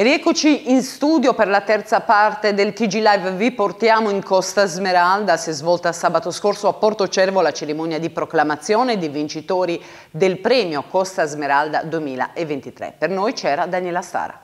E Rieccoci in studio per la terza parte del TG Live, vi portiamo in Costa Smeralda, si è svolta sabato scorso a Porto Cervo la cerimonia di proclamazione dei vincitori del premio Costa Smeralda 2023. Per noi c'era Daniela Stara.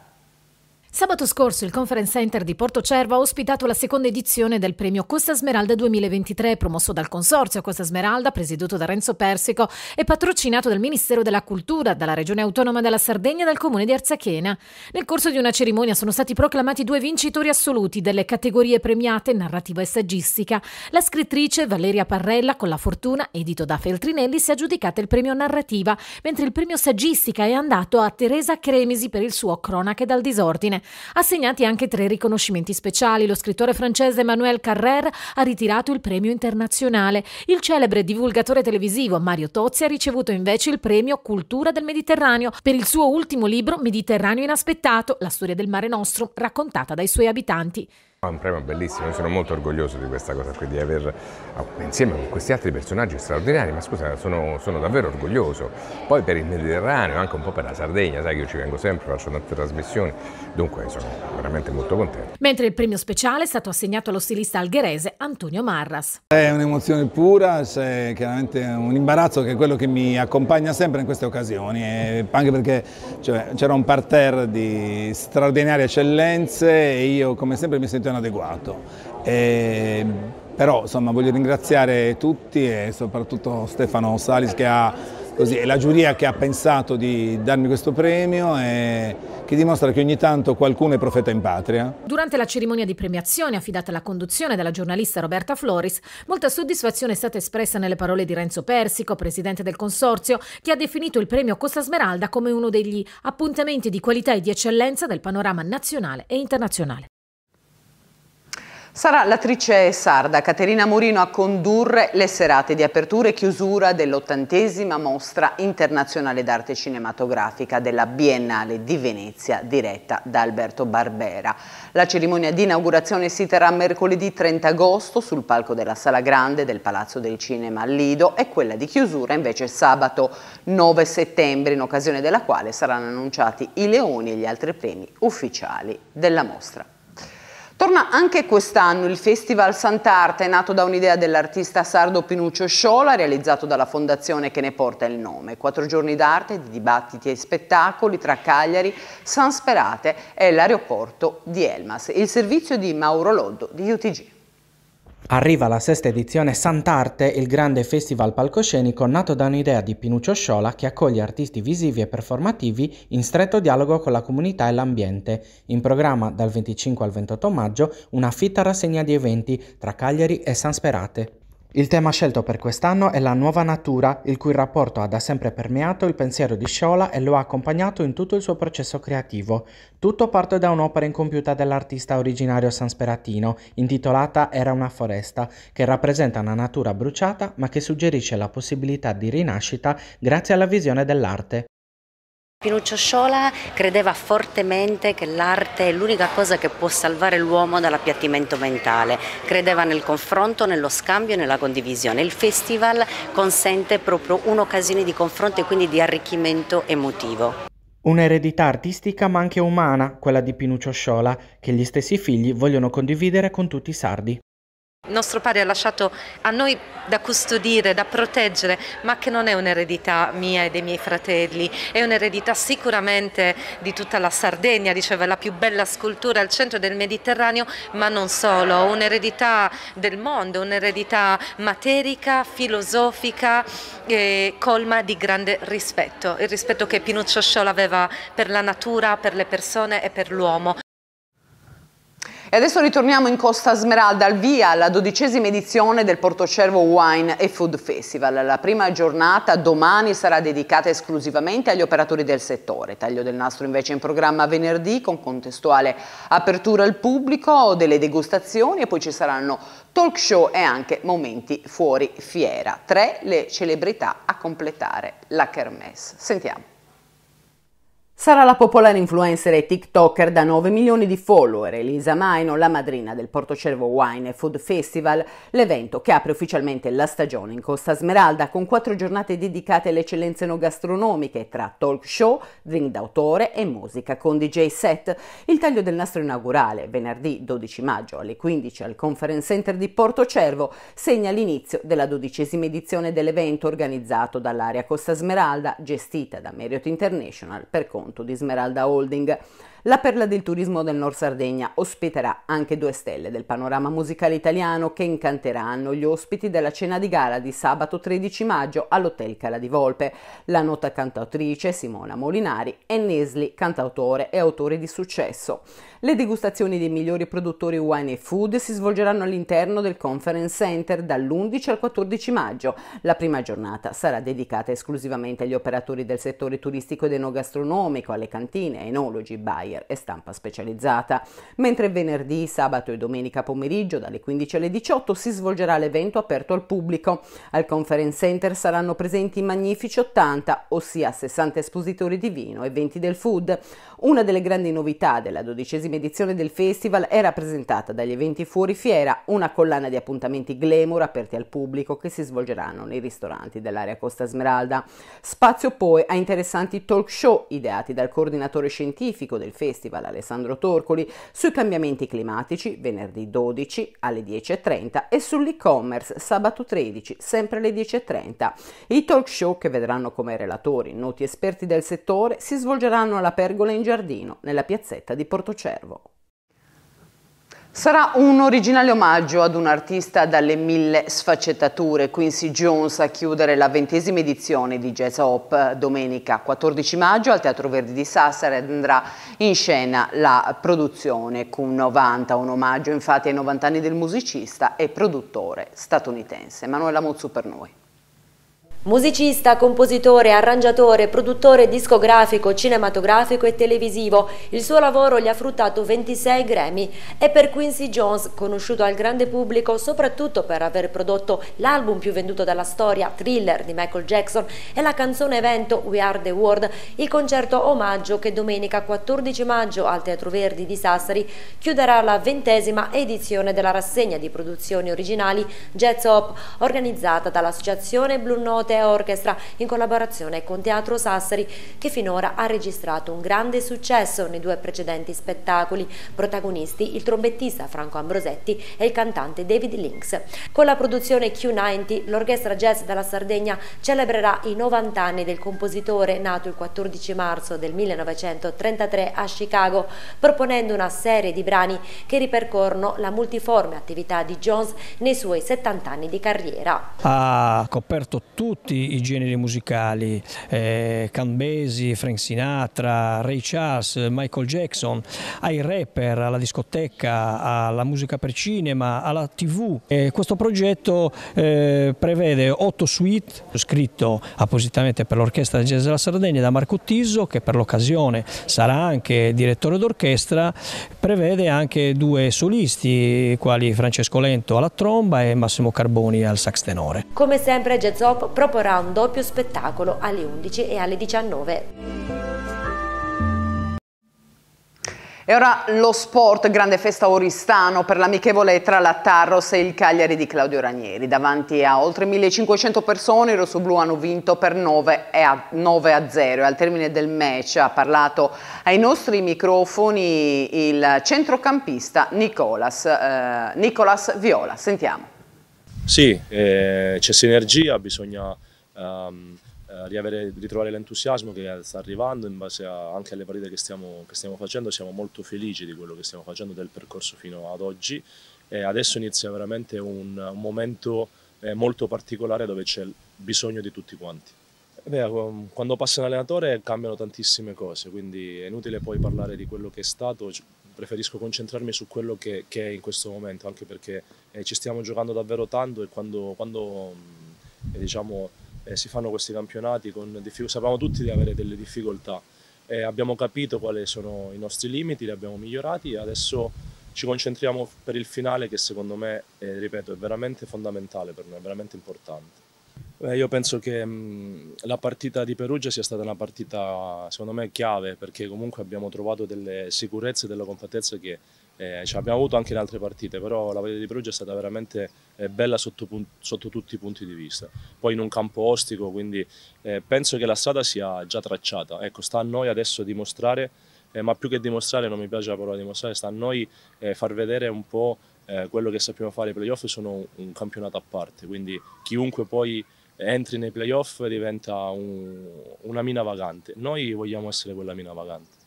Sabato scorso il Conference Center di Porto Cervo ha ospitato la seconda edizione del premio Costa Smeralda 2023, promosso dal Consorzio Costa Smeralda, presieduto da Renzo Persico e patrocinato dal Ministero della Cultura, dalla Regione Autonoma della Sardegna e dal Comune di Arzachena. Nel corso di una cerimonia sono stati proclamati due vincitori assoluti delle categorie premiate narrativa e saggistica. La scrittrice Valeria Parrella, con La Fortuna, edito da Feltrinelli, si è aggiudicata il premio narrativa, mentre il premio saggistica è andato a Teresa Cremisi per il suo Cronache dal disordine. Assegnati anche tre riconoscimenti speciali. Lo scrittore francese Emmanuel Carrère ha ritirato il premio internazionale. Il celebre divulgatore televisivo Mario Tozzi ha ricevuto invece il premio Cultura del Mediterraneo per il suo ultimo libro Mediterraneo inaspettato, la storia del mare nostro raccontata dai suoi abitanti. È un premio bellissimo, io sono molto orgoglioso di questa cosa qui, di aver ah, insieme con questi altri personaggi straordinari, ma scusa, sono, sono, davvero orgoglioso. Poi per il Mediterraneo, anche un po' per la Sardegna, sai che io ci vengo sempre, faccio tante trasmissioni, dunque sono veramente molto contento. Mentre il premio speciale è stato assegnato allo stilista algherese Antonio Marras. È un'emozione pura, c'è chiaramente un imbarazzo che è quello che mi accompagna sempre in queste occasioni, anche perché cioè, c'era un parterre di straordinarie eccellenze e io come sempre mi sento ben adeguato. E, però insomma, voglio ringraziare tutti e soprattutto Stefano Salis che ha così, la giuria che ha pensato di darmi questo premio e che dimostra che ogni tanto qualcuno è profeta in patria. Durante la cerimonia di premiazione affidata alla conduzione della giornalista Roberta Floris, molta soddisfazione è stata espressa nelle parole di Renzo Persico, presidente del consorzio, che ha definito il premio Costa Smeralda come uno degli appuntamenti di qualità e di eccellenza del panorama nazionale e internazionale. Sarà l'attrice sarda Caterina Morino a condurre le serate di apertura e chiusura dell'ottantesima mostra internazionale d'arte cinematografica della Biennale di Venezia diretta da Alberto Barbera. La cerimonia di inaugurazione si terrà mercoledì 30 agosto sul palco della Sala Grande del Palazzo del Cinema a Lido e quella di chiusura invece sabato 9 settembre in occasione della quale saranno annunciati i leoni e gli altri premi ufficiali della mostra. Torna anche quest'anno il Festival Sant'Arte, nato da un'idea dell'artista sardo Pinuccio Sciola, realizzato dalla fondazione che ne porta il nome. Quattro giorni d'arte, di dibattiti e spettacoli tra Cagliari, San Sperate e l'aeroporto di Elmas. Il servizio di Mauro Loddo di UTG. Arriva la sesta edizione Sant'Arte, il grande festival palcoscenico nato da un'idea di Pinuccio Sciola che accoglie artisti visivi e performativi in stretto dialogo con la comunità e l'ambiente. In programma dal 25 al 28 maggio una fitta rassegna di eventi tra Cagliari e San Sperate. Il tema scelto per quest'anno è la nuova natura, il cui rapporto ha da sempre permeato il pensiero di Sciola e lo ha accompagnato in tutto il suo processo creativo. Tutto parte da un'opera incompiuta dell'artista originario sansperatino, intitolata Era una foresta, che rappresenta una natura bruciata ma che suggerisce la possibilità di rinascita grazie alla visione dell'arte. Pinuccio Sciola credeva fortemente che l'arte è l'unica cosa che può salvare l'uomo dall'appiattimento mentale, credeva nel confronto, nello scambio e nella condivisione. Il festival consente proprio un'occasione di confronto e quindi di arricchimento emotivo. Un'eredità artistica ma anche umana, quella di Pinuccio Sciola, che gli stessi figli vogliono condividere con tutti i sardi nostro padre ha lasciato a noi da custodire, da proteggere, ma che non è un'eredità mia e dei miei fratelli, è un'eredità sicuramente di tutta la Sardegna, diceva la più bella scultura al centro del Mediterraneo, ma non solo, un'eredità del mondo, un'eredità materica, filosofica, eh, colma di grande rispetto, il rispetto che Pinuccio Sciola aveva per la natura, per le persone e per l'uomo. E adesso ritorniamo in Costa Smeralda, al via alla dodicesima edizione del Portocervo Wine e Food Festival. La prima giornata domani sarà dedicata esclusivamente agli operatori del settore. Taglio del nastro invece in programma venerdì con contestuale apertura al pubblico, delle degustazioni e poi ci saranno talk show e anche momenti fuori fiera. Tre le celebrità a completare la kermesse. Sentiamo. Sarà la popolare influencer e TikToker da 9 milioni di follower, Elisa Maino, la madrina del Portocervo Wine Food Festival, l'evento che apre ufficialmente la stagione in Costa Smeralda con quattro giornate dedicate alle eccellenze no gastronomiche tra talk show, drink d'autore e musica con DJ set. Il taglio del nastro inaugurale, venerdì 12 maggio alle 15 al Conference Center di Portocervo, segna l'inizio della dodicesima edizione dell'evento organizzato dall'area Costa Smeralda, gestita da Marriott International per conto appunto di Smeralda Holding. La perla del turismo del Nord Sardegna ospiterà anche due stelle del panorama musicale italiano che incanteranno gli ospiti della cena di gara di sabato 13 maggio all'Hotel Cala di Volpe. La nota cantautrice Simona Molinari e Nesli, cantautore e autore di successo. Le degustazioni dei migliori produttori wine e food si svolgeranno all'interno del Conference Center dall'11 al 14 maggio. La prima giornata sarà dedicata esclusivamente agli operatori del settore turistico ed enogastronomico, alle cantine, enologi, bar flyer e stampa specializzata. Mentre venerdì, sabato e domenica pomeriggio dalle 15 alle 18 si svolgerà l'evento aperto al pubblico. Al Conference Center saranno presenti i magnifici 80, ossia 60 espositori di vino e 20 del food. Una delle grandi novità della dodicesima edizione del festival è rappresentata dagli eventi fuori fiera, una collana di appuntamenti glamour aperti al pubblico che si svolgeranno nei ristoranti dell'area Costa Smeralda. Spazio poi a interessanti talk show ideati dal coordinatore scientifico del festival Festival Alessandro Torcoli, sui cambiamenti climatici venerdì 12 alle 10.30 e sull'e-commerce sabato 13 sempre alle 10.30. I talk show che vedranno come relatori noti esperti del settore si svolgeranno alla Pergola in Giardino, nella piazzetta di Portocervo. Sarà un originale omaggio ad un artista dalle mille sfaccettature, Quincy Jones, a chiudere la ventesima edizione di Jazz Hop. Domenica 14 maggio al Teatro Verdi di Sassari andrà in scena la produzione con 90 un omaggio infatti ai 90 anni del musicista e produttore statunitense. Manuela Mozzu per noi. Musicista, compositore, arrangiatore, produttore discografico, cinematografico e televisivo, il suo lavoro gli ha fruttato 26 Grammy e per Quincy Jones, conosciuto al grande pubblico soprattutto per aver prodotto l'album più venduto della storia, Thriller di Michael Jackson, e la canzone evento We Are The World, il concerto omaggio che domenica 14 maggio al Teatro Verdi di Sassari chiuderà la ventesima edizione della rassegna di produzioni originali Jazz Hop organizzata dall'associazione Blue Note Orchidea Orchestra in collaborazione con Teatro Sassari che finora ha registrato un grande successo nei due precedenti spettacoli, protagonisti il trombettista Franco Ambrosetti e il cantante David Links. Con la produzione Q90 l'Orchestra Jazz della Sardegna celebrerà i 90 anni del compositore nato il 14 marzo del 1933 a Chicago, proponendo una serie di brani che ripercorrono la multiforme attività di Jones nei suoi 70 anni di carriera. Ha coperto tutto tutti i generi musicali, eh, Cambesi, Frank Sinatra, Ray Charles, Michael Jackson, ai rapper, alla discoteca, alla musica per cinema, alla tv. E questo progetto eh, prevede otto suite scritto appositamente per l'orchestra del jazz della Sardegna da Marco Tiso che per l'occasione sarà anche direttore d'orchestra, prevede anche due solisti quali Francesco Lento alla tromba e Massimo Carboni al sax tenore. Come sempre Jazz Hop propone proporrà un doppio spettacolo alle 11 e alle 19. E ora lo sport, grande festa oristano per l'amichevole tra la Tarros e il Cagliari di Claudio Ranieri. Davanti a oltre 1500 persone i rossoblù hanno vinto per 9 a, 9 a 0 e al termine del match ha parlato ai nostri microfoni il centrocampista Nicolas, eh, Nicolas Viola. Sentiamo. Sì, eh, c'è sinergia, bisogna ehm, eh, riavere, ritrovare l'entusiasmo che sta arrivando in base a, anche alle partite che stiamo, che stiamo, facendo. Siamo molto felici di quello che stiamo facendo, del percorso fino ad oggi. E adesso inizia veramente un, un momento eh, molto particolare dove c'è bisogno di tutti quanti. Eh beh, ehm, quando passa un allenatore cambiano tantissime cose, quindi è inutile poi parlare di quello che è stato, preferisco concentrarmi su quello che, che, è in questo momento, anche perché eh, ci stiamo giocando davvero tanto e quando, quando mm, eh, diciamo, eh, si fanno questi campionati con sapevamo tutti di avere delle difficoltà. Eh, abbiamo capito quali sono i nostri limiti, li abbiamo migliorati e adesso ci concentriamo per il finale che secondo me, eh, ripeto, è veramente fondamentale per noi, è veramente importante. Eh, io penso che mh, mm, la partita di Perugia sia stata una partita, secondo me, chiave, perché comunque abbiamo trovato delle sicurezze e delle compattezze che eh, cioè abbiamo avuto anche in altre partite, però la partita di Perugia è stata veramente eh, bella sotto, sotto, tutti i punti di vista. Poi in un campo ostico, quindi eh, penso che la strada sia già tracciata. Ecco, sta a noi adesso dimostrare, eh, ma più che dimostrare, non mi piace la parola dimostrare, sta a noi eh, far vedere un po' eh, quello che sappiamo fare. I playoff sono un campionato a parte, quindi chiunque poi entri nei playoff diventa un, una mina vagante. Noi vogliamo essere quella mina vagante.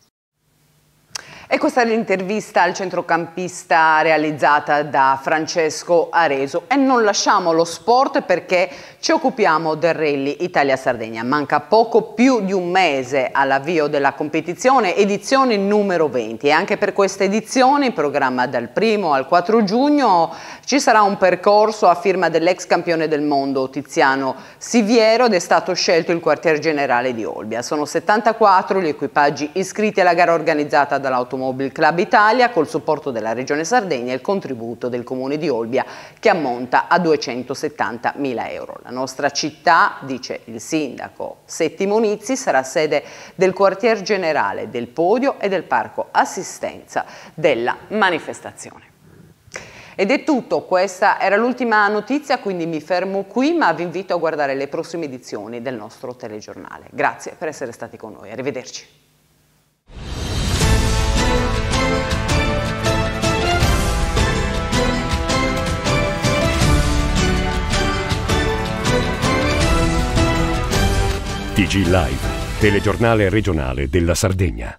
E questa è l'intervista al centrocampista realizzata da Francesco Areso. E non lasciamo lo sport perché ci occupiamo del rally Italia-Sardegna. Manca poco più di un mese all'avvio della competizione, edizione numero 20 e anche per questa edizione, in programma dal 1 al 4 giugno, ci sarà un percorso a firma dell'ex campione del mondo Tiziano Siviero ed è stato scelto il quartier generale di Olbia. Sono 74 gli equipaggi iscritti alla gara organizzata dall'Automobile Club Italia col supporto della Regione Sardegna e il contributo del Comune di Olbia che ammonta a 270.000 euro. La nostra città, dice il sindaco Settimo Nizzi, sarà sede del quartier generale, del podio e del parco assistenza della manifestazione. Ed è tutto, questa era l'ultima notizia, quindi mi fermo qui, ma vi invito a guardare le prossime edizioni del nostro telegiornale. Grazie per essere stati con noi, arrivederci. TG Live, telegiornale regionale della Sardegna.